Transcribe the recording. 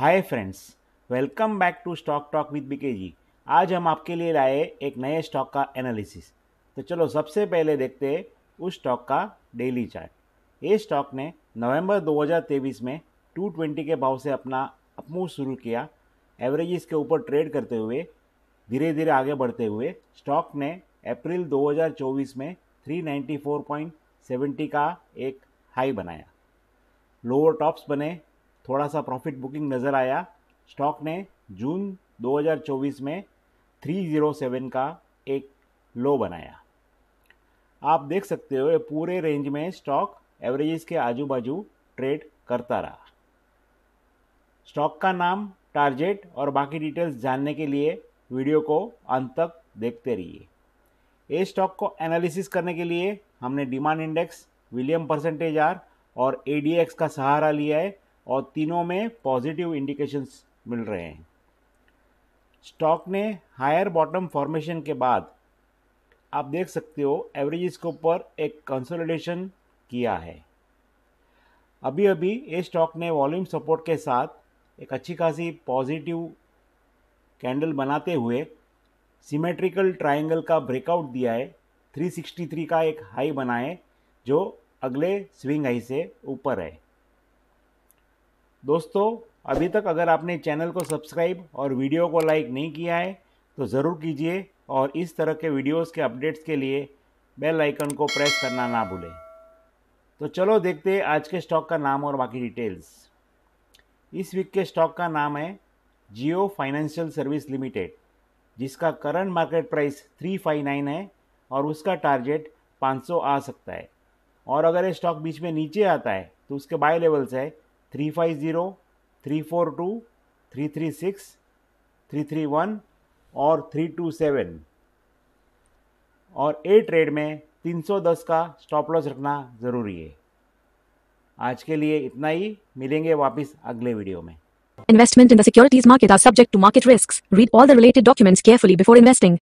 hi friends welcome back to stock talk with BK ji आज हम आपके लिए लाए एक नए स्टॉक का एनालिसिस तो चलो सबसे पहले देखते हैं उस स्टॉक का डेली चार्ट ये स्टॉक ने नवंबर 2023 में 220 के भाव से अपना अपमूव शुरू किया एवरेजेस के ऊपर ट्रेड करते हुए धीरे धीरे आगे बढ़ते हुए स्टॉक ने अप्रैल 2024 में 394.70 का एक हाई बनाया लोअर टॉप्स बने थोड़ा सा प्रॉफिट बुकिंग नज़र आया स्टॉक ने जून 2024 में 307 का एक लो बनाया आप देख सकते हो पूरे रेंज में स्टॉक एवरेजेस के आजू बाजू ट्रेड करता रहा स्टॉक का नाम टारगेट और बाकी डिटेल्स जानने के लिए वीडियो को अंत तक देखते रहिए ए स्टॉक को एनालिसिस करने के लिए हमने demand index volume percentage R और ए का सहारा लिया है और तीनों में पॉजिटिव इंडिकेशंस मिल रहे हैं स्टॉक ने हायर बॉटम फॉर्मेशन के बाद आप देख सकते हो एवरेज के ऊपर एक कंसोलिडेशन किया है अभी अभी ये स्टॉक ने वॉल्यूम सपोर्ट के साथ एक अच्छी खासी पॉजिटिव कैंडल बनाते हुए सिमेट्रिकल ट्रायंगल का ब्रेकआउट दिया है 363 का एक हाई बनाए जो अगले स्विंग हाई से ऊपर है दोस्तों अभी तक अगर आपने चैनल को सब्सक्राइब और वीडियो को लाइक नहीं किया है तो ज़रूर कीजिए और इस तरह के वीडियोस के अपडेट्स के लिए बेल आइकन को प्रेस करना ना भूलें तो चलो देखते हैं आज के स्टॉक का नाम और बाकी डिटेल्स इस वीक के स्टॉक का नाम है जियो फाइनेंशियल सर्विस लिमिटेड जिसका करंट मार्केट प्राइस 359 है और उसका टारगेट 500 आ सकता है और अगर ये स्टॉक बीच में नीचे आता है तो उसके बाय लेवल्स है three five zero three four two three three six three three one और थ्री टू सेवन और ए ट्रेड में तीन सौ दस का स्टॉप लॉस रखना ज़रूरी है आज के लिए इतना ही मिलेंगे वापस अगले वीडियो में investment in the securities market are subject to market risk read all the related documents carefully before investing